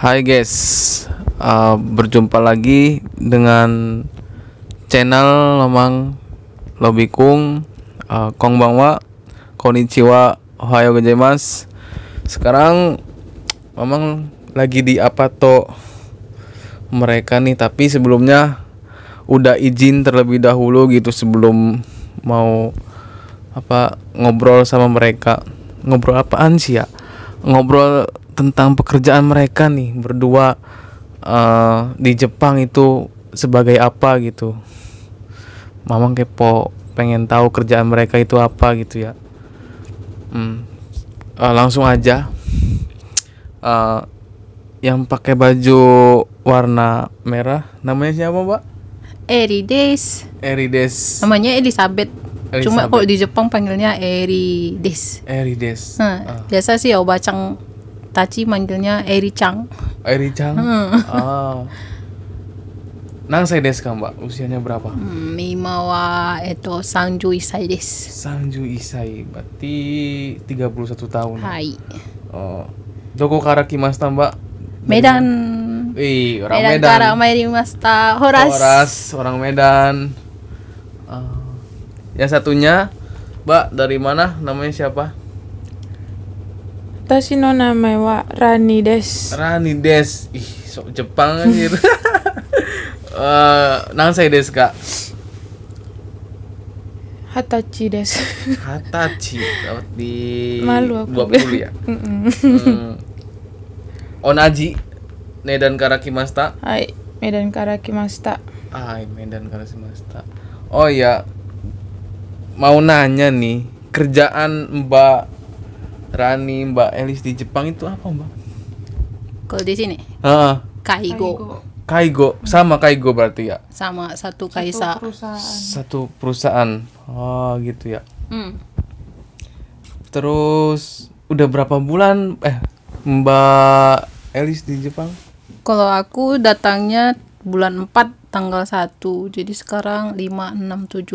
Hai guys, uh, berjumpa lagi dengan channel Lemang Lobikung uh, Kong Bangwa Konnichiwa Ohayo Sekarang memang lagi di apa to mereka nih tapi sebelumnya udah izin terlebih dahulu gitu sebelum mau apa ngobrol sama mereka ngobrol apaan sih ya ngobrol tentang pekerjaan mereka nih berdua uh, di Jepang itu sebagai apa gitu mamang kepo pengen tahu kerjaan mereka itu apa gitu ya hmm. uh, langsung aja uh, yang pakai baju warna merah namanya siapa mbak Erides Erides namanya Elizabeth Elizabeth. Cuma kalau di Jepang panggilnya Erides. Erides. Hmm. uh. Biasa sih ya bacang Tachi manggilnya Eri Chang. Eri Chang. Hmm. Ah. Nang saya desu kan, Mbak? Usianya berapa? Hmm, ima wa eto sanju isai des. Sanju isai, berarti 31 tahun. Hai. Oh. Doko kara kimashita, Mbak? Medan. Wih, orang Medan. Medan kara marimashita. Horas. Horas, orang Medan. Uh, yang satunya, Mbak, dari mana? Namanya siapa? Rani Rani Des Des wa ih sok Jepang anjir. uh, eh, nansai des ka? Hatachi des. Hatachi. Dapat Di Malu aku. 20 ya? hmm. Onaji. Medan Masta Hai, Medan Masta Hai, Medan Masta Oh iya. Mau nanya nih, kerjaan Mbak Rani Mbak Elis di Jepang itu apa Mbak? Kalau di sini? Uh, Kaigo. Kaigo sama Kaigo berarti ya? Sama satu Kaisa. Satu perusahaan. Satu perusahaan. Oh gitu ya. Hmm. Terus udah berapa bulan eh Mbak Elis di Jepang? Kalau aku datangnya bulan 4 tanggal 1. Jadi sekarang 5 6 7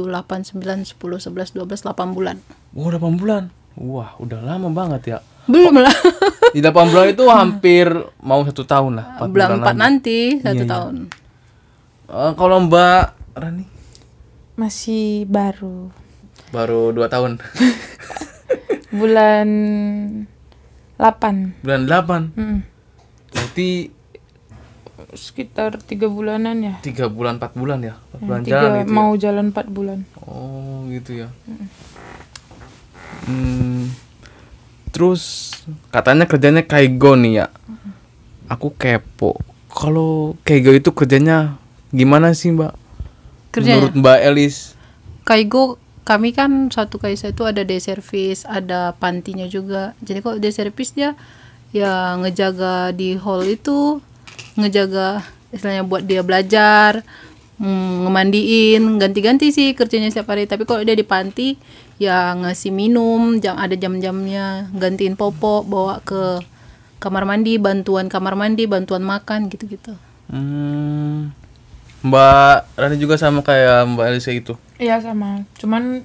8 9 10 11 12 8 bulan. Oh, 8 bulan. Wah, udah lama banget ya. Belum lah. Di 8 bulan itu hampir mau satu tahun lah. Empat bulan 4 nanti satu iya, iya. tahun. Iya. Uh, kalau Mbak Rani? Masih baru. Baru dua tahun. bulan 8. Bulan delapan. Mm. Berarti sekitar tiga bulanan ya tiga bulan empat bulan ya empat mm, bulan jalan gitu ya? mau ya? jalan empat bulan oh gitu ya hmm, terus katanya kerjanya kaigo nih ya aku kepo kalau kaigo itu kerjanya gimana sih mbak kerjanya? menurut ya? mbak Elis kaigo kami kan satu kaisa itu ada day service ada pantinya juga jadi kok day service dia ya ngejaga di hall itu ngejaga istilahnya buat dia belajar mm, ngemandiin ganti-ganti sih kerjanya setiap hari tapi kalau dia di panti yang ngasih minum jam ada jam-jamnya gantiin popok bawa ke kamar mandi bantuan kamar mandi bantuan makan gitu-gitu hmm. mbak Rani juga sama kayak mbak Elisa itu iya sama cuman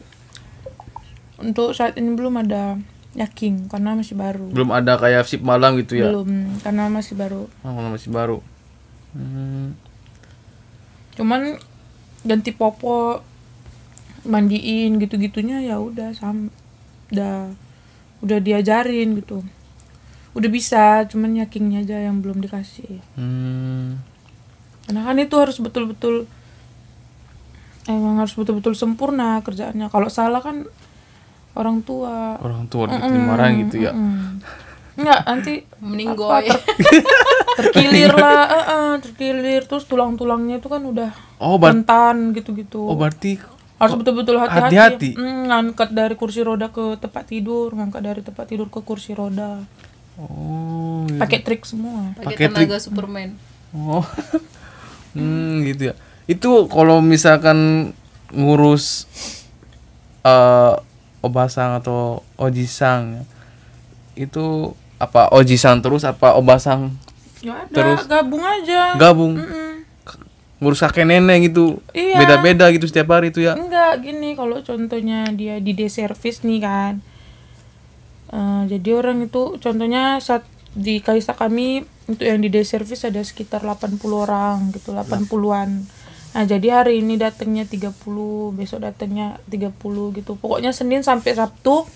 untuk saat ini belum ada yakin karena masih baru belum ada kayak sip malam gitu ya belum karena masih baru oh, karena masih baru hmm. cuman ganti popok mandiin gitu-gitunya ya udah sam udah udah diajarin gitu udah bisa cuman yakinnya aja yang belum dikasih hmm. karena kan itu harus betul-betul emang harus betul-betul sempurna kerjaannya kalau salah kan orang tua orang tua mm -mm, dimarahin gitu ya mm -mm. Enggak, nanti meninggal ter terkilir lah uh -uh, terkilir terus tulang-tulangnya itu kan udah oh, bentan gitu-gitu oh berarti harus betul-betul hati-hati. hati Hmm, dari kursi roda ke tempat tidur, ngangkat dari tempat tidur ke kursi roda. Oh. Iya. Pakai trik semua. Pakai tenaga trik. Superman. Oh. hmm, gitu ya. Itu kalau misalkan ngurus uh, eh, obasang atau ojisang ya, itu apa ojisang terus apa obasang? Ya ada, terus gabung aja. Gabung. Mm -mm ngurus kakek nenek gitu iya. beda-beda gitu setiap hari itu ya enggak gini kalau contohnya dia di day service nih kan uh, jadi orang itu contohnya saat di Kaisa kami untuk yang di day service ada sekitar 80 orang gitu 80-an nah jadi hari ini datangnya 30 besok datangnya 30 gitu pokoknya Senin sampai Sabtu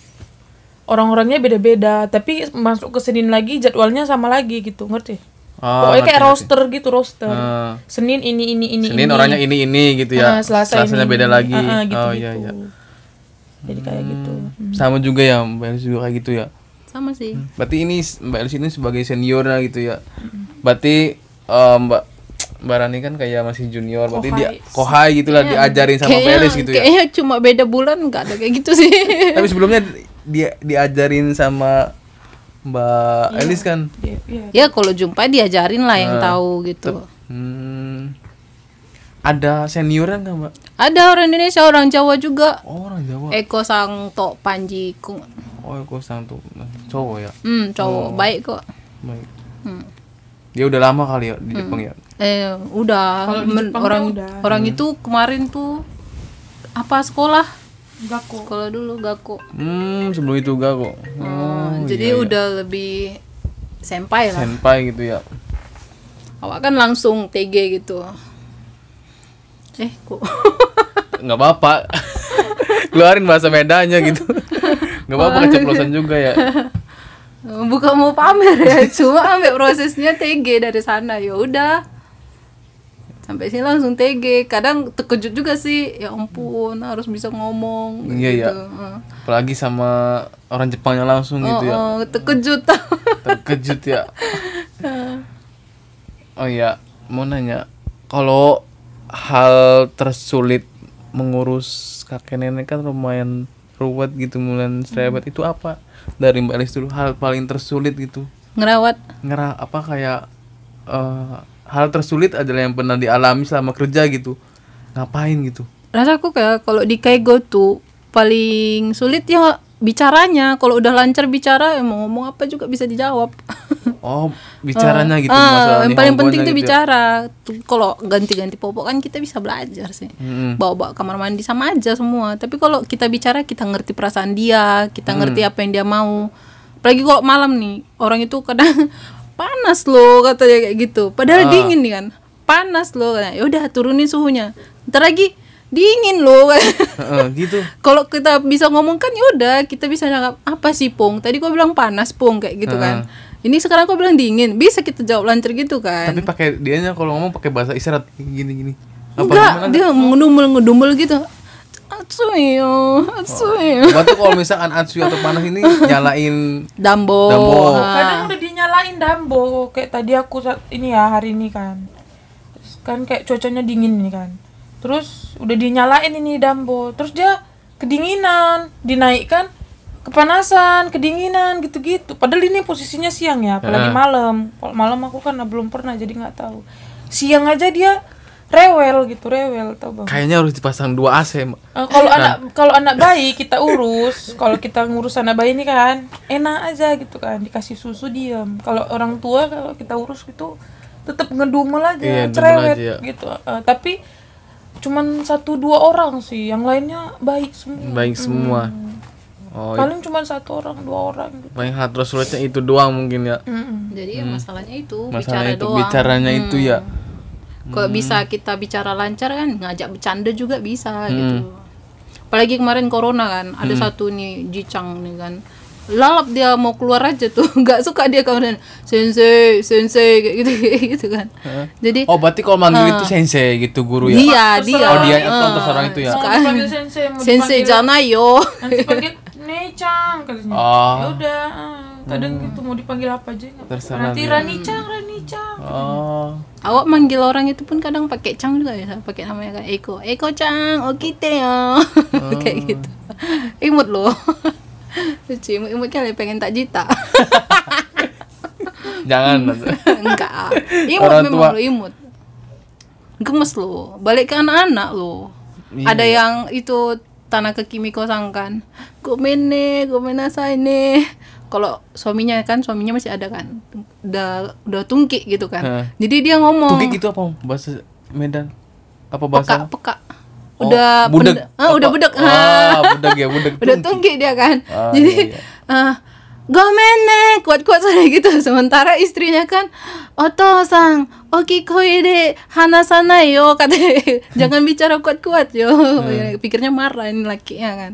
orang-orangnya beda-beda tapi masuk ke Senin lagi jadwalnya sama lagi gitu ngerti Oh, Pokoknya kayak roster ngerti. gitu, roster. Uh, Senin ini ini ini Senin ini. orangnya ini ini gitu ya. Uh, Selasa Selasanya ini, beda ini. lagi. Uh, uh, gitu, oh gitu. iya. Gitu. iya. Jadi kayak gitu. Hmm. hmm. Sama juga ya Mbak Elis juga kayak gitu ya. Sama sih. Hmm. Berarti ini Mbak Elis ini sebagai senior lah gitu ya. Hmm. Berarti uh, Mbak Mbak Rani kan kayak masih junior, berarti kohai. dia kohai gitu lah yeah. diajarin sama kayaknya, Pelis gitu kayaknya ya. Kayaknya cuma beda bulan enggak ada kayak gitu sih. Tapi sebelumnya dia diajarin sama Mbak yeah. Elis kan? Ya, yeah. ya kalau jumpa diajarin lah yang nah, tahu gitu. Hmm. Ada senioran nggak mbak? Ada orang Indonesia, orang Jawa juga. Oh, orang Jawa. Eko Sangto Panji Kung. Oh Eko Sangto, cowok ya? Hmm, cowok, oh. baik kok. Baik. Hmm. Dia udah lama kali ya di hmm. Jepang ya? Eh, udah. orang kan udah. orang hmm. itu kemarin tuh apa sekolah? gak kok Sekolah dulu gak kok Hmm, sebelum itu Gako. Hmm. Oh. Oh, Jadi iya, iya. udah lebih senpai lah. Senpai gitu ya. Awak kan langsung TG gitu. Eh, kok nggak apa-apa. Keluarin bahasa medanya gitu. nggak apa-apa keceplosan juga ya. Bukan mau pamer ya, cuma ambil prosesnya TG dari sana ya udah sampai sini langsung TG kadang terkejut juga sih ya ampun harus bisa ngomong iya, iya gitu. ya apalagi sama orang Jepangnya langsung oh, gitu ya oh, terkejut terkejut ya oh ya mau nanya kalau hal tersulit mengurus kakek nenek kan lumayan ruwet gitu mulan serabat hmm. itu apa dari mbak Elis dulu hal paling tersulit gitu ngerawat ngerah apa kayak uh, hal tersulit adalah yang pernah dialami selama kerja gitu ngapain gitu rasaku kayak kalau di Kaigo tuh paling sulit ya bicaranya kalau udah lancar bicara ya mau ngomong apa juga bisa dijawab oh bicaranya eh, gitu uh, yang paling penting tuh gitu ya? bicara ya? kalau ganti-ganti popok kan kita bisa belajar sih hmm. bawa-bawa kamar mandi sama aja semua tapi kalau kita bicara kita ngerti perasaan dia kita ngerti mm. apa yang dia mau apalagi kalau malam nih orang itu kadang panas loh katanya kayak gitu padahal uh. dingin nih kan panas loh ya udah turunin suhunya ntar lagi dingin loh uh, gitu kalau kita bisa ngomong kan yaudah kita bisa nangkap apa sih pung tadi kau bilang panas pung kayak gitu uh. kan ini sekarang kau bilang dingin bisa kita jawab lancar gitu kan tapi pakai dianya kalau ngomong pakai bahasa isyarat gini gini apa enggak dia ngedumel ngedumel gitu Atsuyo, Atsuyo. Gua Oh, kalau misalkan Atsuyo atau panas ini nyalain Dambo. Dambo. Ah. Kadang udah dinyalain Dambo. Kayak tadi aku saat ini ya hari ini kan. kan kayak cuacanya dingin ini kan. Terus udah dinyalain ini Dambo. Terus dia kedinginan, dinaikkan kepanasan, kedinginan gitu-gitu. Padahal ini posisinya siang ya, apalagi malam. Kalau malam aku kan belum pernah jadi nggak tahu. Siang aja dia rewel gitu rewel tau bang kayaknya harus dipasang dua AC uh, eh, kalau nah. anak kalau anak bayi kita urus kalau kita ngurus anak bayi ini kan enak aja gitu kan dikasih susu diam kalau orang tua kalau kita urus gitu tetap ngedumel aja iya, cerewet aja, ya. gitu uh, tapi cuman satu dua orang sih yang lainnya baik semua baik semua hmm. Oh, paling cuma satu orang dua orang gitu. paling hal tersulitnya itu doang mungkin ya mm -hmm. jadi masalahnya itu masalah bicara itu doang. bicaranya mm. itu ya hmm kok hmm. bisa kita bicara lancar kan ngajak bercanda juga bisa hmm. gitu apalagi kemarin corona kan ada hmm. satu nih Jicang nih kan lalap dia mau keluar aja tuh nggak suka dia kemudian sensei sensei kayak gitu gitu kan huh? jadi oh berarti kalau manggil uh, itu sensei gitu guru ya iya dia oh dia uh, orang itu ya suka. sensei sensei jana yo nanti panggil nechang katanya oh. ya udah eh. kadang hmm. gitu mau dipanggil apa aja terserah nanti rani chang Cang. Oh. Awak manggil orang itu pun kadang pakai Cang juga ya, pakai namanya kan Eko. Eko Cang, teh oh, ya. Oh. Kayak gitu. Imut loh. Lucu, imut, imut kali pengen tak jita. Jangan. Enggak. Imut orang memang tua. lo imut. Gemes lo. Balik ke anak-anak lo. Iya. Ada yang itu tanah ke Kimiko sangkan. Gomene, gomena saya ini kalau suaminya kan suaminya masih ada kan udah udah tungki gitu kan hmm. jadi dia ngomong tungki itu apa bahasa Medan apa bahasa peka, peka. Oh, udah oh, budek ah, udah budek ah, budek ya budek udah tungki dia kan ah, iya, jadi iya, iya. Uh, gomene kuat-kuat saya gitu sementara istrinya kan oto sang oki koide sana yo katanya jangan bicara kuat-kuat yo hmm. pikirnya marah ini lakinya kan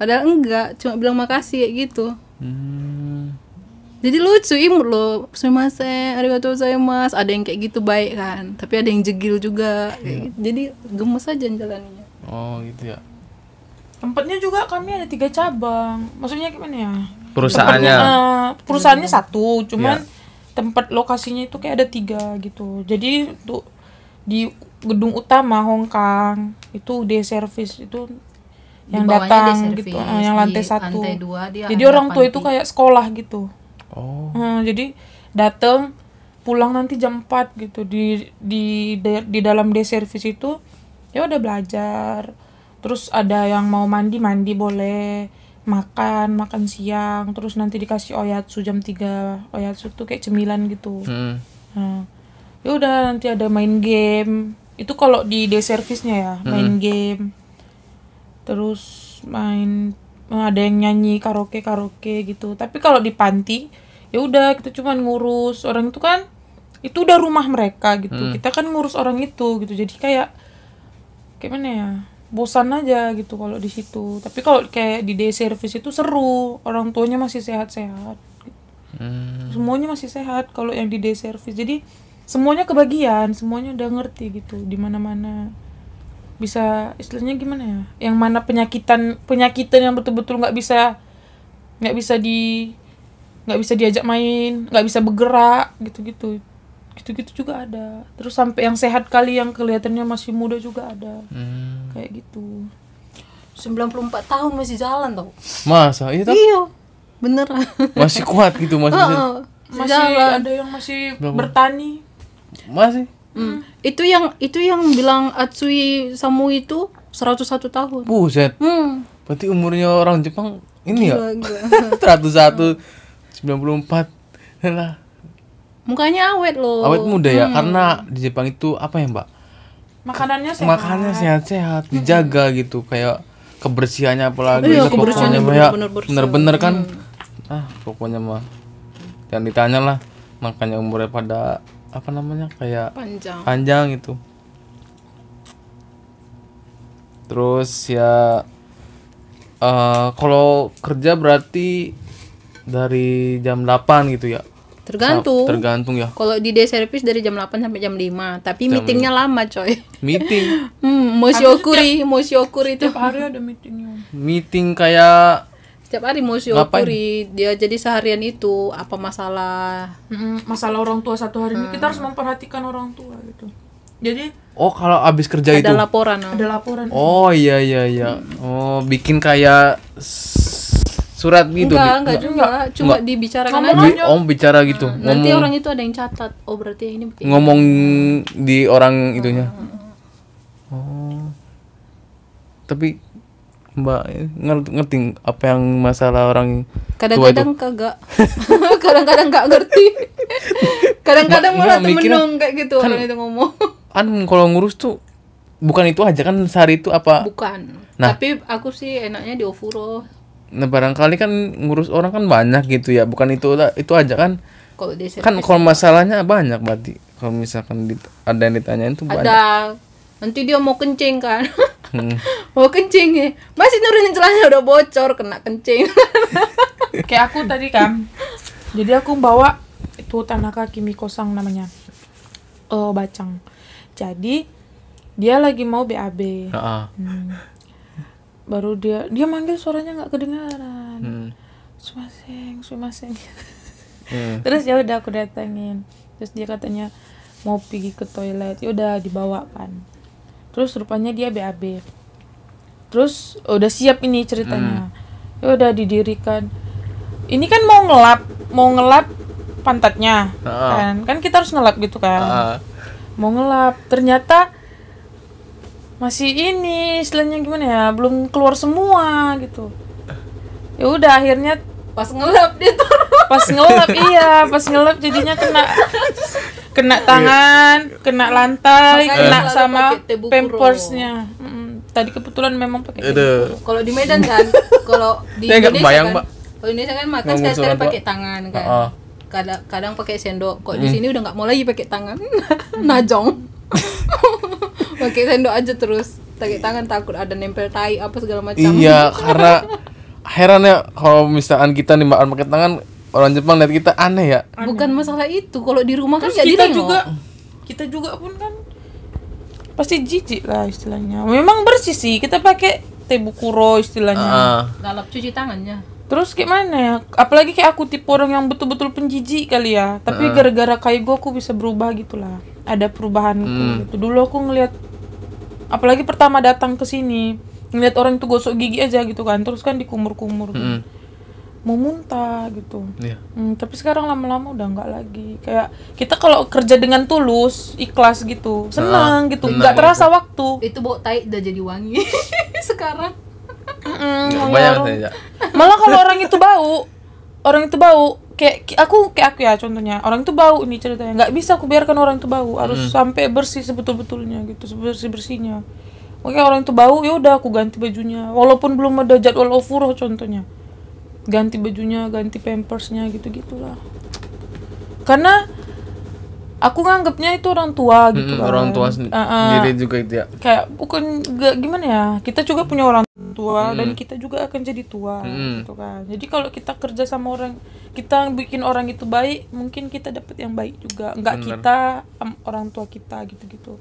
padahal enggak cuma bilang makasih gitu Hmm. Jadi lucu imut loh, semase, saya mas, ada yang kayak gitu baik kan, tapi ada yang jegil juga. Iya. Gitu. Jadi gemes aja jalannya. Oh gitu ya. Tempatnya juga kami ada tiga cabang, maksudnya gimana ya? Perusahaannya. Tempatnya, eh, perusahaannya hmm. satu, cuman ya. tempat lokasinya itu kayak ada tiga gitu. Jadi untuk di gedung utama Hongkong itu day service itu yang datang gitu uh, yang lantai satu lantai dua, dia jadi orang tua itu kayak sekolah gitu oh uh, jadi datang pulang nanti jam 4 gitu di di de, di dalam day service itu ya udah belajar terus ada yang mau mandi mandi boleh makan makan siang terus nanti dikasih oyatsu jam 3 oyatsu tuh kayak cemilan gitu hmm. Eh, ya udah nanti ada main game itu kalau di day service-nya ya main hmm. game terus main eh, ada yang nyanyi karaoke karaoke gitu tapi kalau di panti ya udah kita cuman ngurus orang itu kan itu udah rumah mereka gitu hmm. kita kan ngurus orang itu gitu jadi kayak kayak mana ya bosan aja gitu kalau di situ tapi kalau kayak di day service itu seru orang tuanya masih sehat-sehat hmm. semuanya masih sehat kalau yang di day service jadi semuanya kebagian semuanya udah ngerti gitu di mana-mana bisa istilahnya gimana ya yang mana penyakitan penyakitan yang betul-betul nggak bisa nggak bisa di nggak bisa diajak main nggak bisa bergerak gitu-gitu gitu-gitu juga ada terus sampai yang sehat kali yang kelihatannya masih muda juga ada hmm. kayak gitu 94 tahun masih jalan tau masa itu iya, iya bener masih kuat gitu masih oh, oh. masih jalan. ada yang masih Berapa? bertani masih Hmm. Itu yang itu yang bilang Atsui Samu itu 101 tahun. Buset. Hmm. Berarti umurnya orang Jepang ini ya? gila, ya. puluh empat lah. Mukanya awet loh. Awet muda ya, hmm. karena di Jepang itu apa ya, Mbak? Makanannya sehat. Makanannya sehat-sehat, dijaga hmm. gitu kayak kebersihannya apalagi iya, kebersihannya pokoknya bener-bener kan hmm. ah pokoknya mah jangan ditanya lah makanya umurnya pada apa namanya kayak panjang panjang itu terus ya uh, kalau kerja berarti dari jam 8 gitu ya tergantung nah, tergantung ya kalau di day service dari jam 8 sampai jam 5 tapi jam meetingnya 5. lama coy meeting hmm, moshokuri moshokuri itu hari ada meetingnya meeting kayak setiap hari mau syukuri dia jadi seharian itu apa masalah mm-hmm. masalah orang tua satu hari hmm. ini kita harus memperhatikan orang tua gitu jadi oh kalau abis kerja ada itu ada laporan oh. ada laporan oh iya iya iya hmm. oh bikin kayak surat gitu enggak enggak juga cuma enggak. dibicarakan ngomong aja om bicara gitu hmm. nanti ngomong, orang itu ada yang catat oh berarti ini begini. ngomong gitu. di orang itunya hmm. oh tapi Mbak ngerti apa yang masalah orang kadang-kadang kagak kadang-kadang nggak ngerti kadang-kadang malah temenung kayak gitu kan, orang itu ngomong kan kalau ngurus tuh bukan itu aja kan sehari itu apa bukan nah, tapi aku sih enaknya di ofuro nah barangkali kan ngurus orang kan banyak gitu ya bukan itu itu aja kan kalau kan kalau masalahnya banyak berarti kalau misalkan ada yang ditanyain tuh ada. banyak nanti dia mau kencing kan hmm. mau kencing ya masih nurunin celananya udah bocor kena kencing kayak aku tadi kan jadi aku bawa itu Tanaka Kimiko Sang namanya oh bacang jadi dia lagi mau BAB uh -uh. Hmm. baru dia dia manggil suaranya nggak kedengaran hmm. sumaseng sumaseng hmm. terus ya udah aku datengin terus dia katanya mau pergi ke toilet ya udah dibawa kan terus rupanya dia BAB terus udah siap ini ceritanya hmm. ya udah didirikan ini kan mau ngelap mau ngelap pantatnya uh -uh. kan kan kita harus ngelap gitu kan uh -uh. mau ngelap ternyata masih ini istilahnya gimana ya belum keluar semua gitu ya udah akhirnya pas ngelap dia turun pas ngelap iya pas ngelap jadinya kena kena tangan, yeah. kena lantai, Makanya kena sama pampersnya. Hmm, tadi kebetulan memang pakai. Kalau di Medan kan, kalau di ya, Indonesia bayang, kan, kalau Indonesia kan makan sekali-sekali pakai tangan kan. Uh -uh. Kadang kadang pakai sendok. Kok hmm. di sini udah nggak mau lagi pakai tangan. Najong. pakai sendok aja terus. Pakai tangan takut ada nempel tai apa segala macam. Iya, karena herannya kalau misalkan kita nih makan pakai tangan orang Jepang lihat kita aneh ya aneh. bukan masalah itu kalau di rumah kan Terus kan kita juga kita juga pun kan pasti jijik lah istilahnya memang bersih sih kita pakai tebukuro istilahnya uh. cuci tangannya terus gimana ya apalagi kayak aku tipe orang yang betul-betul penjijik kali ya tapi ah, gara-gara kayak gue aku bisa berubah gitulah ada perubahan hmm. gitu dulu aku ngelihat apalagi pertama datang ke sini ngelihat orang itu gosok gigi aja gitu kan terus kan dikumur-kumur kan. hmm. Gitu mau muntah gitu. Yeah. Hmm, tapi sekarang lama-lama udah nggak lagi. Kayak kita kalau kerja dengan tulus, ikhlas gitu, nah, senang nah, gitu, nggak terasa itu. waktu. Itu bau tai udah jadi wangi sekarang. Mm, Banyak Malah kalau orang itu bau, orang itu bau, kayak aku kayak aku ya contohnya orang itu bau ini ceritanya nggak bisa aku biarkan orang itu bau harus hmm. sampai bersih sebetul betulnya gitu sebersih bersihnya oke orang itu bau ya udah aku ganti bajunya walaupun belum ada jadwal ofuro contohnya ganti bajunya ganti pampersnya gitu gitulah karena aku nganggapnya itu orang tua gitu mm -hmm, kan. orang tua ah, ah. sendiri uh -uh. juga itu ya kayak bukan gak, gimana ya kita juga punya orang tua -hmm. dan kita juga akan jadi tua -hmm. gitu kan jadi kalau kita kerja sama orang kita bikin orang itu baik mungkin kita dapat yang baik juga Enggak kita um, orang tua kita gitu gitu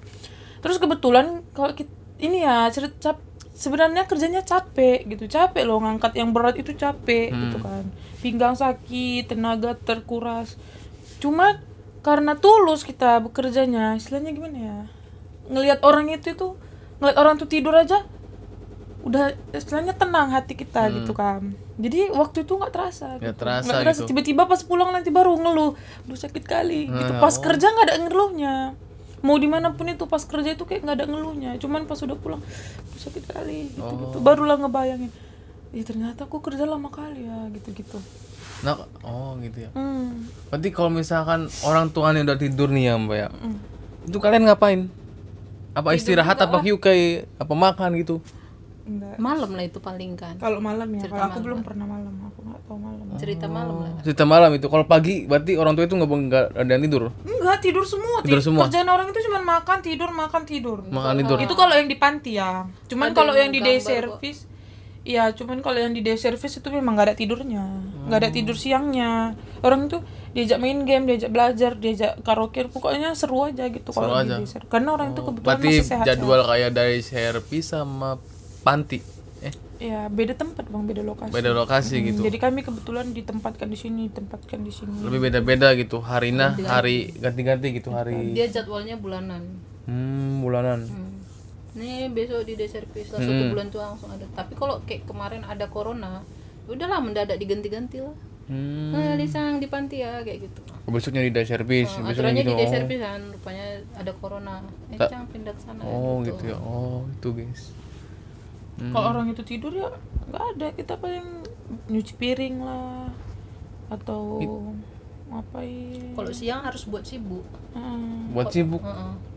terus kebetulan kalau kita, ini ya cerita sebenarnya kerjanya capek gitu capek loh ngangkat yang berat itu capek hmm. gitu kan pinggang sakit tenaga terkuras cuma karena tulus kita bekerjanya istilahnya gimana ya ngelihat orang itu itu ngelihat orang tuh tidur aja udah istilahnya tenang hati kita hmm. gitu kan jadi waktu itu nggak terasa nggak gitu. terasa, gak terasa gitu. tiba-tiba pas pulang nanti baru ngeluh udah sakit kali hmm. gitu nah, pas oh. kerja nggak ada ngeluhnya mau dimanapun itu pas kerja itu kayak nggak ada ngeluhnya cuman pas udah pulang sakit kali gitu gitu oh. barulah ngebayangin ya ternyata aku kerja lama kali ya gitu gitu nah oh gitu ya hmm. berarti kalau misalkan orang tuanya udah tidur nih ya mbak ya hmm. itu kalian ngapain apa istirahat apa kayak apa makan gitu Enggak. Malam lah itu paling kan. Kalau malam ya. Kalau aku belum pernah malam, aku nggak tahu malam. Oh. Cerita malam lah. Cerita malam itu. Kalau pagi berarti orang tua itu nggak nggak ada yang tidur. Enggak, tidur semua. Tidur semua. Kerjaan orang itu cuma makan, tidur, makan, tidur. Makan, tidur. Itu kalau yang di panti ya. Cuman kalau yang, di day service Iya, cuman kalau yang di day service itu memang gak ada tidurnya, hmm. gak ada tidur siangnya. Orang itu diajak main game, diajak belajar, diajak karaoke, pokoknya seru aja gitu kalau di day Karena orang oh. itu kebetulan masih sehat. Jadwal kayak dari service sama panti eh ya beda tempat bang beda lokasi beda lokasi hmm, gitu jadi kami kebetulan ditempatkan di sini tempatkan di sini lebih gitu. nah, beda beda gitu harina ganti -ganti. hari ganti ganti gitu hari dia jadwalnya bulanan hmm bulanan hmm. nih besok di deservis, service satu bulan tuh langsung ada tapi kalau kayak kemarin ada corona udahlah mendadak diganti ganti lah Hmm. Nah, eh, sang di panti ya kayak gitu. Oh, besoknya di day service, oh, besoknya gitu. di day service oh. kan, rupanya ada corona. Eh, cang pindah ke sana. Oh, gitu. gitu ya. Oh, itu guys hmm. kalau orang itu tidur ya nggak ada kita paling nyuci piring lah atau It... ngapain kalau siang harus buat sibuk hmm. buat sibuk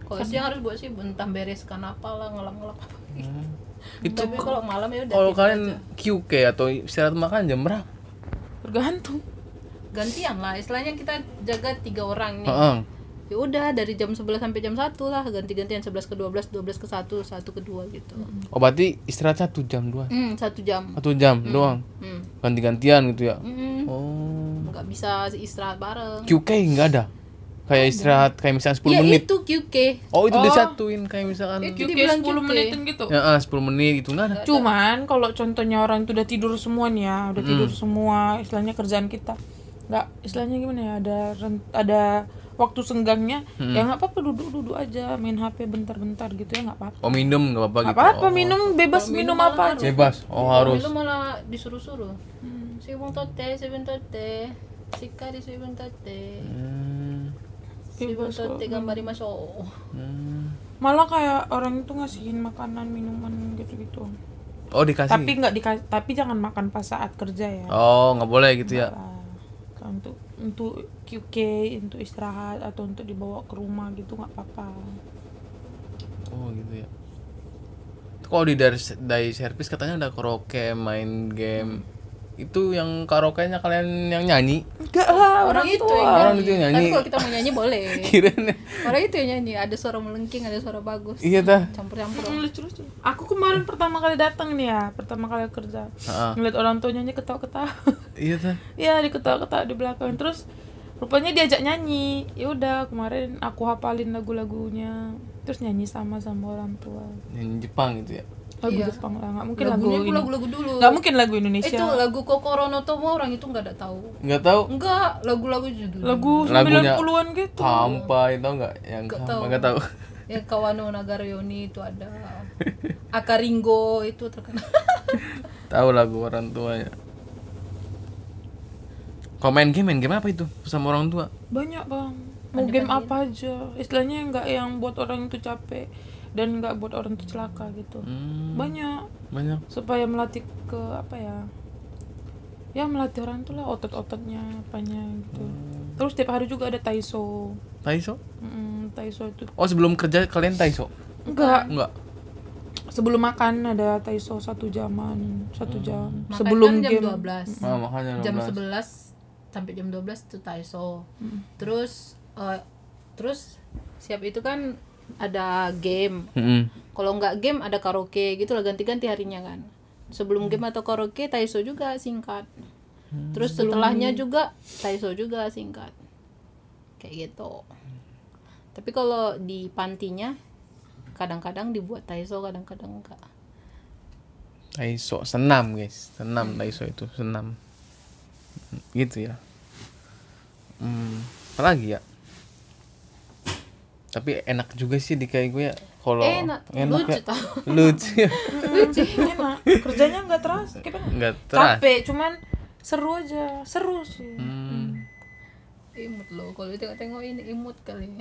kalau kan. siang harus buat sibuk entah bereskan apa lah ngelap-ngelap apa hmm. itu kalau malam ya kalau kalian aja. QK atau istirahat makan jam berapa tergantung gantian lah istilahnya kita jaga tiga orang nih uh ya udah dari jam 11 sampai jam 1 lah ganti-gantian 11 ke 12 12 ke 1 1 ke 2 gitu oh berarti istirahat 1 jam dua Mm, 1 jam 1 jam mm. doang Mm. ganti-gantian gitu ya Mm. oh nggak bisa istirahat bareng QK nggak ada kayak istirahat kayak misalnya 10 ya, menit. itu QK. Oh, itu oh. disatuin kayak misalkan itu QK 10 QK. menitin gitu. Ya, ah, uh, 10 menit gitu enggak ada. Cuman kalau contohnya orang itu udah tidur semua nih ya, udah hmm. tidur semua, istilahnya kerjaan kita. Enggak, istilahnya gimana ya? Ada ada waktu senggangnya ya hmm. ya nggak apa-apa duduk-duduk aja main HP bentar-bentar gitu ya nggak apa-apa. Oh minum nggak apa-apa gitu. Apa-apa oh. minum bebas minum, minum apa kan aja. Bebas. Oh harus. Minum malah disuruh-suruh. Hmm. bung tote, bung tote. kari si bung tote. Hmm. Sibung tote gambari masuk. Hmm. Malah kayak orang itu ngasihin makanan, minuman gitu-gitu. Oh dikasih. Tapi nggak dikasih, tapi jangan makan pas saat kerja ya. Oh nggak boleh gitu ya. Lah untuk untuk QK untuk istirahat atau untuk dibawa ke rumah gitu nggak apa-apa oh gitu ya kalau di dari dari servis katanya ada karaoke main game itu yang karaoke-nya kalian yang nyanyi? Enggak lah, orang, orang itu yang nyanyi. Orang itu yang nyanyi. Tapi kalau kita mau nyanyi boleh. Kirain. Orang itu yang nyanyi, ada suara melengking, ada suara bagus. Iya dah. Campur-campur. Hmm, lucu lucu. Aku kemarin pertama kali datang nih ya, pertama kali kerja. uh Ngeliat orang tuanya nyanyi ketawa-ketawa. iya dah. Iya, diketawa-ketawa di belakang. Terus rupanya diajak nyanyi. Ya udah, kemarin aku hafalin lagu-lagunya. Terus nyanyi sama sama orang tua. Nyanyi Jepang gitu ya lagu iya. Jepang lah nggak mungkin Lagunya lagu lagu-lagu dulu nggak mungkin lagu Indonesia itu lagu Kokoro no Tomo orang itu nggak ada tahu nggak tahu nggak lagu-lagu judul lagu sembilan puluhan gitu sampai tau nggak yang nggak tahu ya Kawano Nagaryoni itu ada Akaringo itu terkenal tahu lagu orang tuanya kalau main game main game apa itu sama orang tua banyak bang mau game apa aja istilahnya nggak yang buat orang itu capek dan nggak buat orang tuh celaka gitu hmm. banyak banyak supaya melatih ke apa ya ya melatih orang tuh lah otot-ototnya apanya gitu hmm. terus tiap hari juga ada taiso taiso mm, taiso itu oh sebelum kerja kalian taiso enggak enggak sebelum makan ada taiso satu jaman satu hmm. jam hmm. sebelum jam game. 12 oh, ah, jam 11 sampai jam 12 itu taiso hmm. terus uh, terus siap itu kan ada game mm-hmm. kalau nggak game ada karaoke gitu lah ganti-ganti harinya kan sebelum mm. game atau karaoke Taiso juga singkat hmm. terus setelahnya juga Taiso juga singkat kayak gitu tapi kalau di pantinya kadang-kadang dibuat Taiso kadang-kadang enggak Taiso senam guys senam hmm. Taiso itu senam gitu ya hmm, apa lagi ya tapi enak juga sih di kayak gue ya kalau enak, enak lucu ya. tau lucu lucu enak kerjanya nggak terus nggak terasa capek cuman seru aja seru sih hmm. hmm. imut loh kalau itu tengok ini imut kali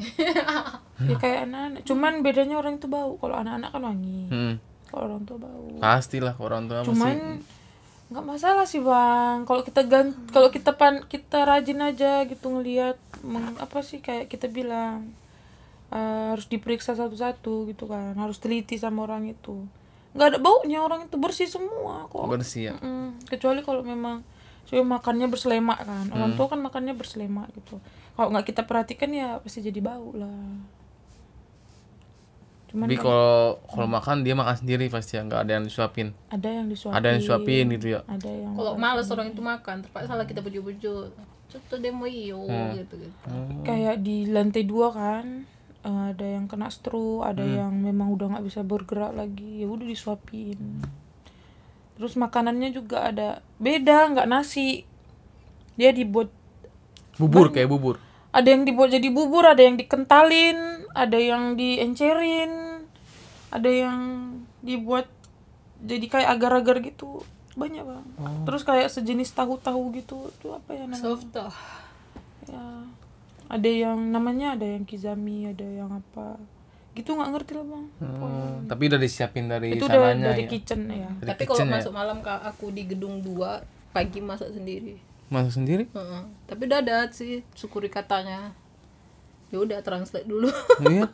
ya kayak anak-anak cuman bedanya orang itu bau kalau anak-anak kan wangi hmm. kalau orang tua bau pastilah orang tua cuman masih nggak masalah sih bang kalau kita gan kalau kita pan kita rajin aja gitu ngelihat apa sih kayak kita bilang Eh, harus diperiksa satu-satu gitu kan harus teliti sama orang itu nggak ada baunya orang itu bersih semua kok bersih ya mm -mm. kecuali kalau memang cuma makannya berselemak kan orang hmm. tua kan makannya berselemak gitu kalau nggak kita perhatikan ya pasti jadi bau lah cuman tapi kalau kalau makan dia makan sendiri pasti ya nggak ada yang disuapin ada yang disuapin ada yang disuapin gitu ya ada yang kalau males orang itu makan terpaksa lah kita bujuk-bujuk contoh demo iyo hmm. gitu gitu hmm. kayak di lantai dua kan ada yang kena stroke ada hmm. yang memang udah nggak bisa bergerak lagi ya udah disuapin hmm. terus makanannya juga ada beda nggak nasi dia dibuat bubur kayak bubur ada yang dibuat jadi bubur ada yang dikentalin ada yang diencerin ada yang dibuat jadi kayak agar-agar gitu banyak bang oh. terus kayak sejenis tahu-tahu gitu itu apa ya namanya soft ya ada yang namanya ada yang kizami ada yang apa gitu nggak ngerti lah bang hmm, tapi udah disiapin dari itu udah dari, ya? kitchen ya dari tapi kalau ya? masuk malam kak aku di gedung dua pagi masak sendiri masak sendiri uh -uh. tapi udah ada sih syukuri katanya ya udah translate dulu oh iya?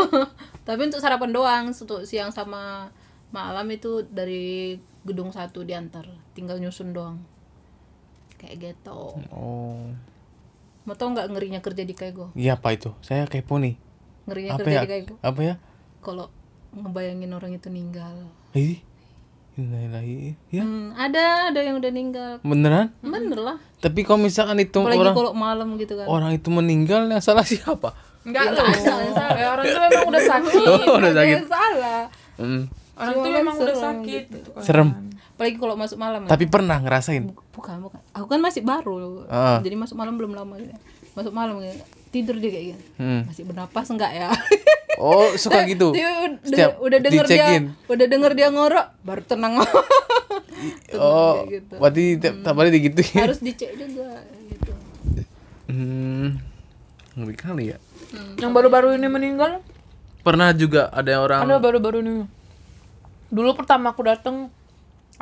tapi untuk sarapan doang untuk siang sama malam itu dari gedung satu diantar tinggal nyusun doang kayak gitu oh Mau tau nggak ngerinya kerja di Kaigo? Iya apa itu? Saya kepo nih. Ngerinya apa kerja ya? di Kaigo? Apa ya? Kalau ngebayangin orang itu ninggal. Ih. Ya. Hmm, ada ada yang udah meninggal. Beneran? Bener lah. Tapi kalau misalkan itu Apalagi orang kalau malam gitu kan. Orang itu meninggal yang salah siapa? Enggak lah, yang salah. Ya, orang itu memang udah sakit. Oh, udah sakit. Salah. Hmm. Orang itu memang udah sakit gitu. gitu kan. Serem apalagi kalau masuk malam ya. tapi ya. pernah ngerasain bukan bukan aku kan masih baru uh. jadi masuk malam belum lama gitu. masuk malam gitu. tidur dia kayak gitu hmm. masih bernapas enggak ya oh suka gitu dia, Setiap udah denger dia udah denger dia ngorok baru tenang tenang oh gitu. berarti tiap hmm. hari gitu ya? harus dicek juga gitu hmm ngeri kali ya hmm, yang baru-baru ini meninggal pernah juga ada orang ada baru-baru ini dulu pertama aku datang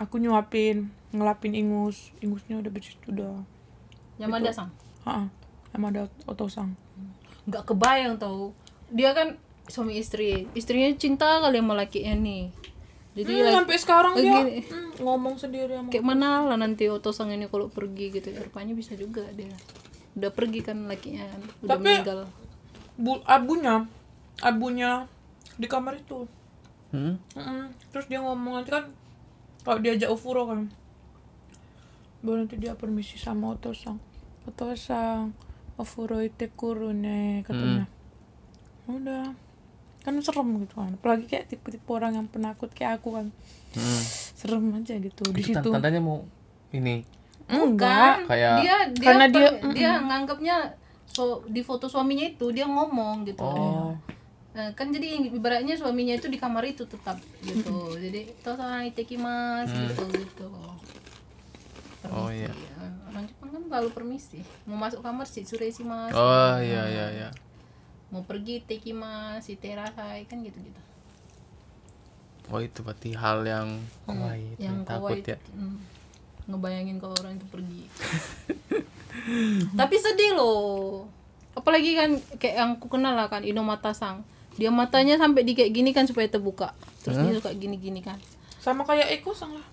aku nyuapin ngelapin ingus ingusnya udah bersih udah nyaman ada sang Heeh. emang ada otosang nggak kebayang tau dia kan suami istri istrinya cinta kali sama laki nih jadi hmm, like, sampai sekarang dia hmm, ngomong sendiri sama kayak mana lah nanti otosang ini kalau pergi gitu rupanya bisa juga dia udah pergi kan lakinya udah tapi meninggal. bu abunya abunya di kamar itu hmm? Mm -mm. terus dia ngomong nanti kan kalau diajak Ufuro kan baru nanti dia permisi sama Otosang Otosang Ufuro oh, itu kurune ya, katanya hmm. udah kan serem gitu kan apalagi kayak tipe-tipe orang yang penakut kayak aku kan hmm. serem aja gitu di situ tandanya mau ini enggak kayak dia, dia karena dia dia dia nganggapnya so di foto suaminya itu dia ngomong gitu oh. Nah, kan jadi ibaratnya suaminya itu di kamar itu tetap gitu jadi naiteki itekimas hmm. gitu gitu oh, permisi oh, iya. Ya. orang Jepang kan selalu permisi mau masuk kamar sih sore sih mas oh iya iya iya mau pergi mas si terasai kan gitu gitu oh itu berarti hal yang kawaii hmm, yang takut kawaii, ya hmm. ngebayangin kalau orang itu pergi tapi sedih loh apalagi kan kayak yang aku kenal lah kan Ino Sang dia matanya sampai di kayak gini kan supaya terbuka terus hmm? dia suka gini gini kan sama kayak Eko Sang lah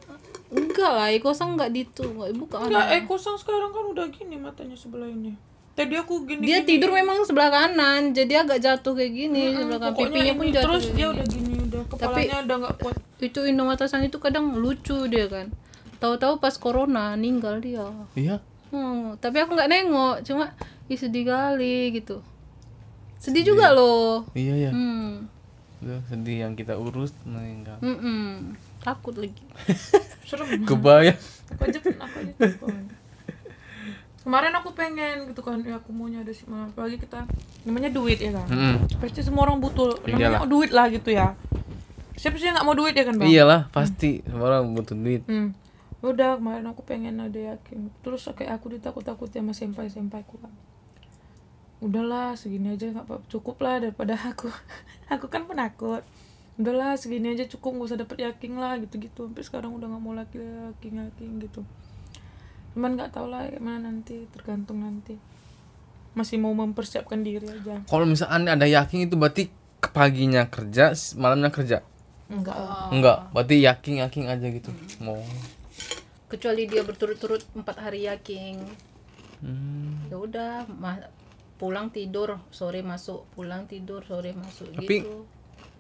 enggak lah Eko Sang enggak itu enggak dibuka enggak Eko Sang sekarang kan udah gini matanya sebelah ini tadi aku gini dia gini. tidur memang sebelah kanan jadi agak jatuh kayak gini hmm, sebelah kanan pipinya pun jatuh terus dia udah gini udah kepalanya Tapi, udah enggak kuat itu sang itu kadang lucu dia kan tahu-tahu pas corona ninggal dia iya hmm, tapi aku nggak nengok cuma ih sedih kali gitu sedih juga iya. loh iya ya hmm. Iya, sedih yang kita urus meninggal mm -mm. takut lagi serem kebayang aku aja aku aja kemarin aku pengen gitu kan ya aku maunya ada sih apalagi kita namanya duit ya kan mm. pasti semua orang butuh namanya duit lah gitu ya siapa sih yang nggak mau duit ya kan bang iyalah mm. pasti hmm. semua orang butuh duit hmm. udah kemarin aku pengen ada yakin terus kayak aku ditakut-takut sama senpai senpaiku kan udahlah segini aja nggak apa cukup lah daripada aku aku kan penakut udahlah segini aja cukup gak usah dapet yaking lah gitu gitu sampai sekarang udah nggak mau lagi yaking yaking gitu cuman nggak tau lah gimana nanti tergantung nanti masih mau mempersiapkan diri aja kalau misalnya ada yaking itu berarti paginya kerja malamnya kerja enggak oh. enggak berarti yaking yaking aja gitu hmm. mau kecuali dia berturut-turut empat hari yaking hmm. ya udah pulang tidur sore masuk pulang tidur sore masuk tapi gitu.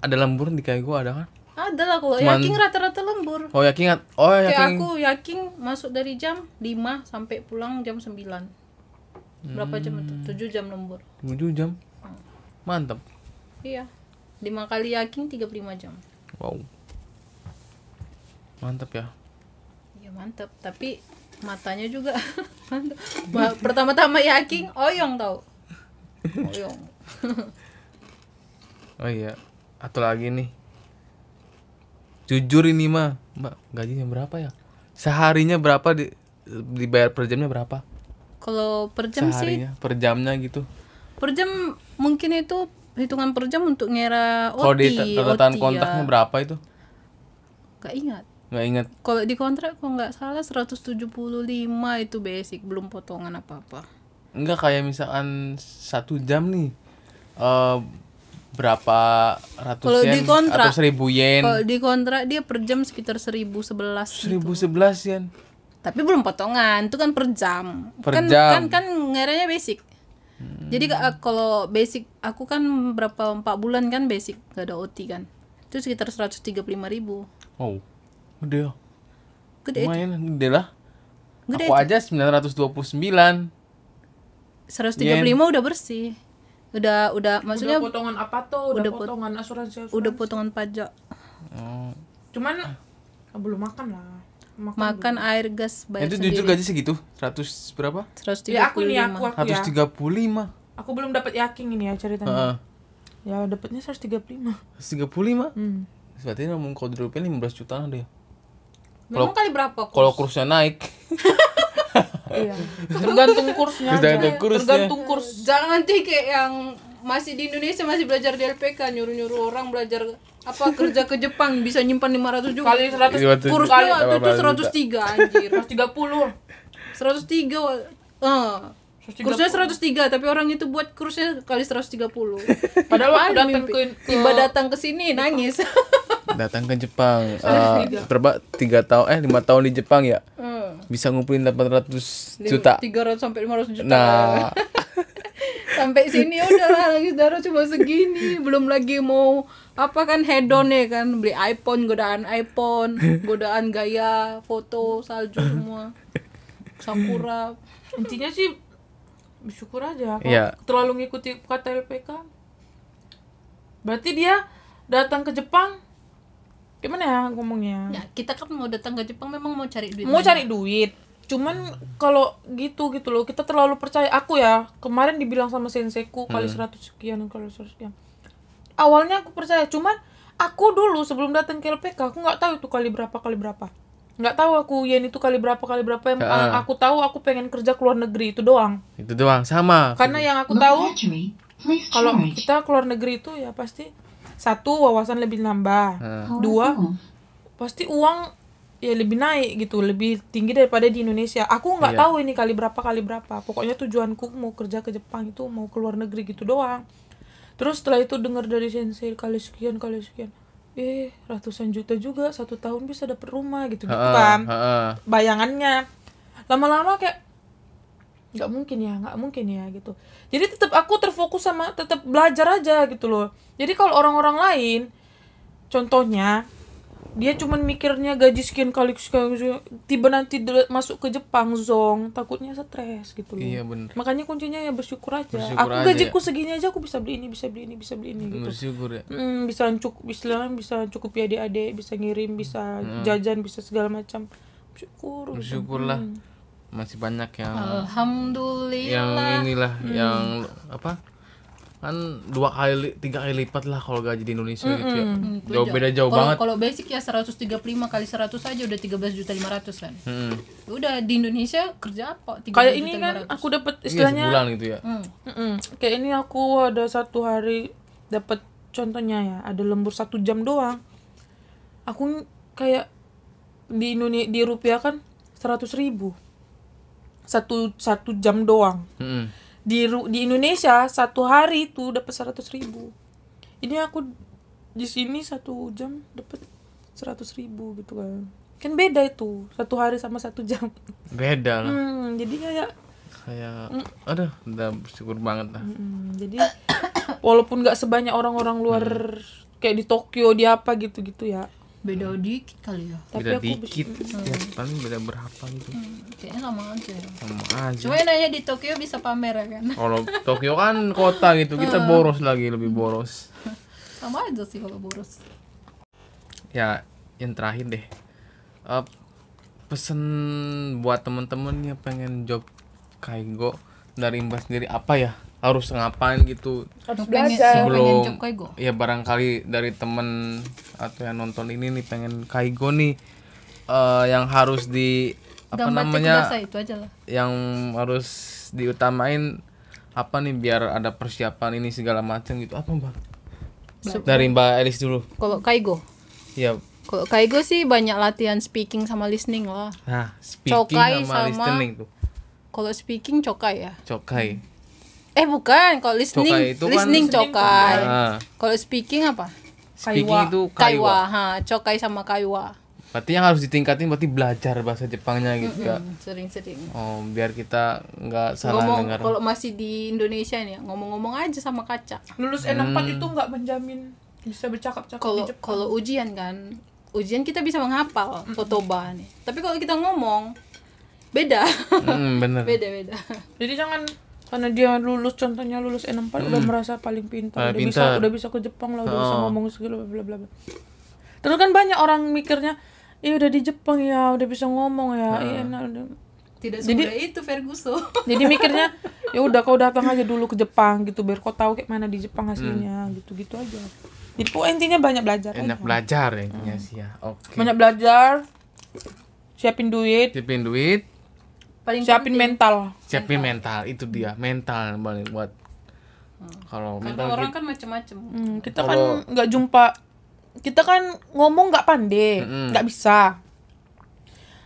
ada lembur di kayak gue ada kan ada lah kok Cuman... yakin rata-rata lembur oh yakin oh yakin kayak aku yakin masuk dari jam 5 sampai pulang jam 9 berapa hmm. jam itu 7 hmm. jam lembur Tujuh jam hmm. Mantep. mantap iya 5 kali yakin 35 jam wow mantap ya Iya mantap tapi matanya juga mantep. pertama-tama yakin oyong tau oh iya, atau lagi nih. Jujur ini mah, Mbak, gajinya berapa ya? Seharinya berapa di dibayar per jamnya berapa? Kalau per jam Seharinya, sih per jamnya gitu. Per jam mungkin itu hitungan per jam untuk ngera OT. Kalau di catatan kontaknya ya. berapa itu? Gak ingat. Gak ingat. Kalau di kontrak kok nggak salah 175 itu basic, belum potongan apa-apa enggak kayak misalkan satu jam nih uh, berapa ratus kalo yen atau seribu yen kalau di kontrak dia per jam sekitar seribu sebelas gitu. seribu sebelas yen tapi belum potongan itu kan per jam per kan, jam kan kan ngeranya basic hmm. jadi uh, eh, kalau basic aku kan berapa empat bulan kan basic gak ada OT kan itu sekitar seratus tiga puluh lima ribu oh gede ya gede gede lah gede aku aja sembilan ratus dua puluh sembilan 135 yeah. udah bersih. Udah udah maksudnya udah potongan apa tuh? Udah, udah potongan asuransi, asuransi. Udah potongan pajak. hmm. Cuman ah, belum makan lah. Makan, makan air gas bayar Itu jujur gaji segitu? 100 berapa? 135. Ya aku ini aku, aku 135. Ya. Aku belum dapat yakin ini ya ceritanya. Uh -uh. Ya dapatnya 135. 135? Hmm. Berarti ngomong kau lima 15 jutaan deh. Ya? Memang kalo, kali berapa? Kalau kursnya naik. iya. iya. tergantung kursnya tergantung kursnya tergantung kurs jangan nanti kayak yang masih di Indonesia masih belajar di LPK nyuruh-nyuruh orang belajar apa kerja ke Jepang bisa nyimpan 500 juga kali 100 kurs kali itu 103 anjir 130 103 eh uh, Kursnya 103 tapi orang itu buat kursnya kali 130. Padahal waktu datang mimpi. ke tiba datang ke sini nangis. datang ke Jepang. Uh, berapa 3 tahun eh 5 eh, tahun di Jepang ya? Hmm bisa ngumpulin 800 juta 300 sampai 500 juta nah sampai sini udah lah lagi darah cuma segini belum lagi mau apa kan hedon ya kan beli iPhone godaan iPhone godaan gaya foto salju semua sakura intinya sih bersyukur aja kalau yeah. terlalu ngikuti kata LPK berarti dia datang ke Jepang gimana ya ngomongnya ya, kita kan mau datang ke Jepang memang mau cari duit mau banyak. cari duit cuman kalau gitu gitu loh kita terlalu percaya aku ya kemarin dibilang sama senseku kali hmm. seratus sekian kali seratus sekian awalnya aku percaya cuman aku dulu sebelum datang ke LPK aku nggak tahu itu kali berapa kali berapa nggak tahu aku yen itu kali berapa kali berapa yang aku tahu aku pengen kerja ke luar negeri itu doang itu doang sama karena yang aku tahu kalau kita luar negeri itu ya pasti satu wawasan lebih nambah hmm. dua pasti uang ya lebih naik gitu lebih tinggi daripada di Indonesia aku nggak iya. tahu ini kali berapa kali berapa pokoknya tujuanku mau kerja ke Jepang itu mau ke luar negeri gitu doang terus setelah itu dengar dari sensei kali sekian kali sekian eh ratusan juta juga satu tahun bisa dapet rumah gitu gitu kan bayangannya lama-lama kayak nggak mungkin ya nggak mungkin ya gitu jadi tetap aku terfokus sama tetap belajar aja gitu loh jadi kalau orang-orang lain contohnya dia cuman mikirnya gaji sekian kali sekian tiba nanti masuk ke Jepang zong takutnya stres gitu loh iya bener makanya kuncinya ya bersyukur aja bersyukur aku aja gajiku ya. segini aja aku bisa beli ini bisa beli ini bisa beli ini gitu bersyukur ya hmm, bisa cukup bisa bisa cukup ya adik-adik bisa ngirim bisa hmm. jajan bisa segala macam bersyukur gitu. bersyukurlah hmm masih banyak yang alhamdulillah yang inilah hmm. yang apa kan dua kali tiga kali lipat lah kalau gaji di Indonesia mm -hmm. gitu ya jauh beda jauh kalo, banget kalau basic ya 135 kali 100 aja udah 13 juta 500 kan hmm. udah di Indonesia kerja apa kayak ini kan aku dapat iya, istilahnya iya, gitu ya mm. Mm kayak ini aku ada satu hari dapat contohnya ya ada lembur satu jam doang aku kayak di Indonesia di rupiah kan seratus ribu satu satu jam doang hmm. di di Indonesia satu hari itu dapat seratus ribu ini aku di sini satu jam dapat seratus ribu gitu kan kan beda itu satu hari sama satu jam beda lah hmm, jadi kayak kayak mm. aduh udah bersyukur banget lah hmm, jadi walaupun nggak sebanyak orang-orang luar hmm. kayak di Tokyo di apa gitu gitu ya beda dikit kali ya tapi beda dikit hmm. ya, paling beda berapa gitu hmm, kayaknya sama aja ya. sama aja cuma yang nanya di Tokyo bisa pamer ya kan kalau Tokyo kan kota gitu kita hmm. boros lagi lebih boros sama aja sih kalau boros ya yang terakhir deh uh, pesen buat temen-temen yang pengen job kaigo dari mbak sendiri apa ya harus ngapain gitu harus belajar sebelum ya barangkali dari temen atau yang nonton ini nih pengen kaigo nih uh, yang harus di apa Gambar namanya itu aja lah. yang harus diutamain apa nih biar ada persiapan ini segala macam gitu apa mbak dari mbak Elis dulu kalau kaigo ya kalau kaigo sih banyak latihan speaking sama listening lah nah speaking Cokai sama, sama listening tuh kalau speaking cokai ya cokai hmm Eh bukan, kalau listening, cokai itu kan listening kan cokai. Kan. Kalau speaking apa? Speaking kaiwa. itu kaiwa. kaiwa. Ha, cokai sama kaiwa. Berarti yang harus ditingkatin berarti belajar bahasa Jepangnya gitu mm Sering-sering. Oh, biar kita nggak salah ngomong, dengar. Kalau masih di Indonesia nih, ya, ngomong-ngomong aja sama kaca. Lulus N4 hmm. itu nggak menjamin bisa bercakap-cakap kalau kalau ujian kan, ujian kita bisa menghafal kotoba nih. Tapi kalau kita ngomong beda. Beda-beda. Jadi jangan karena dia lulus contohnya lulus N4 hmm. udah merasa paling pintar, udah bisa udah bisa ke Jepang lah, udah oh. bisa ngomong segala bla bla bla. Terus kan banyak orang mikirnya, "Iya udah di Jepang ya, udah bisa ngomong ya, iya enak udah." Tidak jadi, itu Ferguso. jadi mikirnya, "Ya udah kau datang aja dulu ke Jepang gitu biar kau tahu kayak mana di Jepang hmm. Gitu-gitu aja. Jadi pokoknya intinya banyak belajar. Banyak belajar intinya hmm. ya. Oke. Okay. Banyak belajar. Siapin duit. Siapin duit paling siapin penting. mental siapin mental. mental itu dia mental paling buat hmm. kalau mental orang kita, gitu. kan macam-macam hmm, kita kalo, kan nggak jumpa kita kan ngomong nggak pandai nggak mm bisa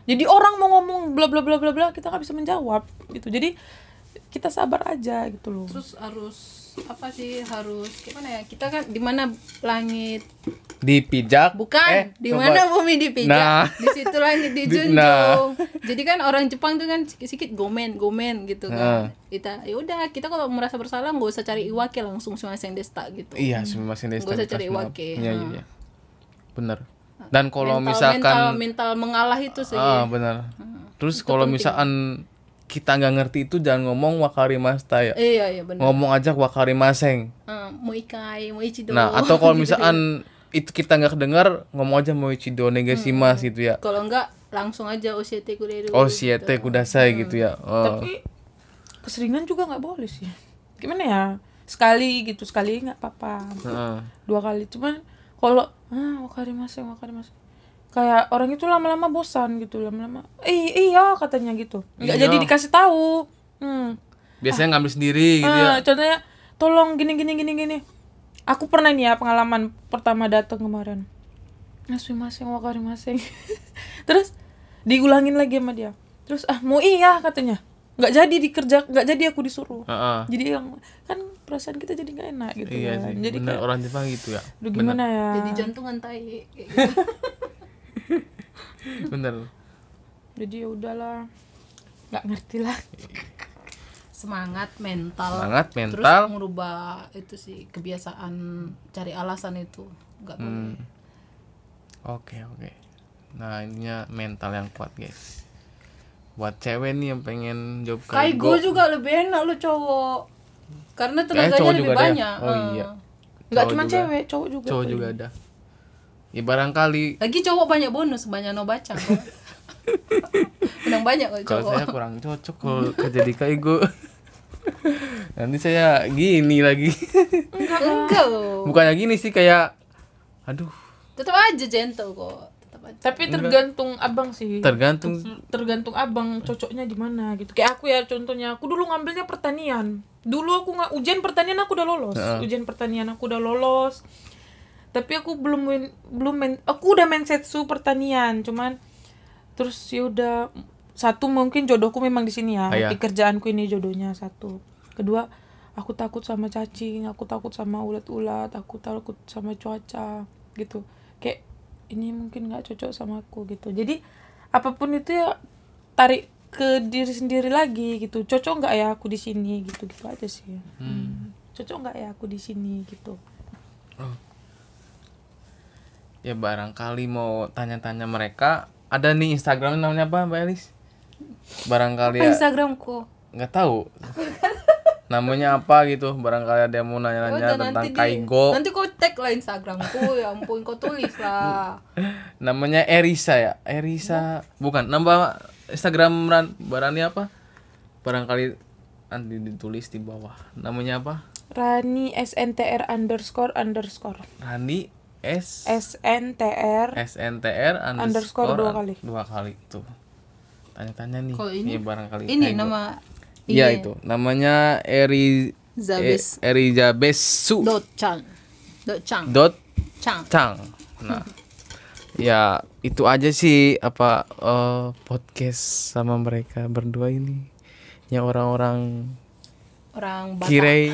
jadi orang mau ngomong bla bla bla bla bla kita nggak bisa menjawab gitu jadi kita sabar aja gitu loh terus harus apa sih harus gimana ya kita kan di mana langit dipijak bukan eh, di mana bumi dipijak nah. di situ langit dijunjung nah. jadi kan orang Jepang tuh kan sedikit gomen gomen gitu kan nah. kita ya udah kita kalau merasa bersalah nggak usah cari iwake langsung semua sendesta gitu iya semua sendesta nggak usah cari iwake iya iya nah. ya. bener dan kalau misalkan mental, mental mengalah itu sih ah benar nah. terus kalau misalkan kita nggak ngerti itu jangan ngomong wakarimasta ya. Iya iya benar. Ngomong aja wakarimaseng. Uh, ah, Muikai, moichido. Nah, atau kalau gitu misalkan itu kita nggak kedengar ngomong aja moichido negasimas hmm. gitu ya. Kalau nggak langsung aja osiete kuderu. Gitu. Osiete gitu. kudasai hmm. gitu ya. Oh. Tapi keseringan juga nggak boleh sih. Gimana ya? Sekali gitu, sekali nggak apa-apa. Uh. Dua kali cuman kalau ah Wakari Maseng kayak orang itu lama-lama bosan gitu lama-lama iya katanya gitu nggak iya. jadi dikasih tahu hmm. biasanya ah, ngambil sendiri ah, gitu uh, contohnya tolong gini gini gini gini aku pernah nih ya pengalaman pertama datang kemarin ngasih masing wakari masing terus diulangin lagi sama dia terus ah mau iya katanya nggak jadi dikerja nggak jadi aku disuruh uh -uh. jadi yang kan perasaan kita jadi nggak enak gitu iya kan. jadi kayak, orang Jepang gitu ya gimana bener. ya jadi jantungan tai gitu. bener jadi ya udahlah nggak ngerti lah semangat mental semangat mental terus merubah itu sih kebiasaan cari alasan itu nggak boleh hmm. oke okay, oke okay. nah ininya mental yang kuat guys buat cewek nih yang pengen job kayak gue juga lebih enak lo cowok karena tenaganya lebih ya? banyak ada. oh iya nggak cuma cewek cowok juga cowok juga ada ya barangkali lagi cowok banyak bonus banyak no baca Menang banyak kok Kalau saya kurang cocok kalau kerja di kaigo. Nanti saya gini lagi Enggak Enggak Bukannya gini sih kayak Aduh Tetap aja gentle kok Tetap aja. tapi tergantung Enggak. abang sih tergantung tergantung abang cocoknya di mana gitu kayak aku ya contohnya aku dulu ngambilnya pertanian dulu aku nggak ujian pertanian aku udah lolos uh. ujian pertanian aku udah lolos tapi aku belum main, belum main aku udah main setsu pertanian cuman terus ya udah satu mungkin jodohku memang di sini ya Ayah. Iya. di kerjaanku ini jodohnya satu kedua aku takut sama cacing aku takut sama ulat-ulat aku takut sama cuaca gitu kayak ini mungkin nggak cocok sama aku gitu jadi apapun itu ya tarik ke diri sendiri lagi gitu cocok nggak ya aku di sini gitu gitu aja sih hmm. cocok nggak ya aku di sini gitu oh ya barangkali mau tanya-tanya mereka ada nih Instagram namanya apa Mbak Elis barangkali ya, Instagramku nggak tahu namanya apa gitu barangkali ada yang mau nanya-nanya oh, tentang nanti kaigo di, nanti kau tag lah Instagramku ya ampun kau tulis lah namanya Erisa ya Erisa bukan nama Instagram Barani apa barangkali nanti ditulis di bawah namanya apa Rani SNTR underscore underscore Rani S N T R S N T R underscore dua kali dua kali tuh tanya-tanya nih Kalo ini, ini barangkali ini nama iya itu namanya Eri Zabes e, Eri Zabesu dot Chang dot Chang dot Chang Chang nah ya itu aja sih apa uh, podcast sama mereka berdua ini yang orang-orang orang Batak. Kirei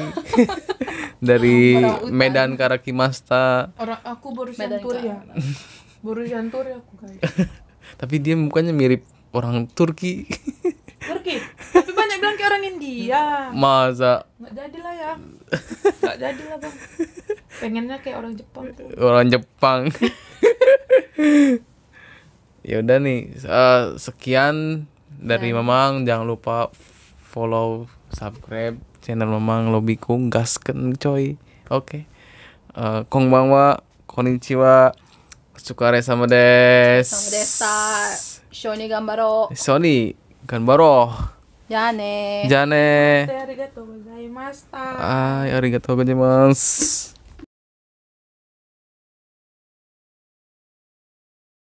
dari orang Medan Karakimasta. Orang aku baru Jantur ya. baru Jantur ya aku kayak. Tapi dia mukanya mirip orang Turki. Turki. Tapi banyak bilang kayak orang India. Masa? Gak jadilah ya. gak jadilah bang. Pengennya kayak orang Jepang. Tuh. Orang Jepang. ya udah nih uh, sekian dari ya. Mamang jangan lupa follow subscribe channel memang lobiku gasken coy oke okay. Eh, kong bangwa konnichiwa sukare sama des sama desa shoni gambaro shoni gambaro jane jane arigatou terima ai arigatou gozaimasu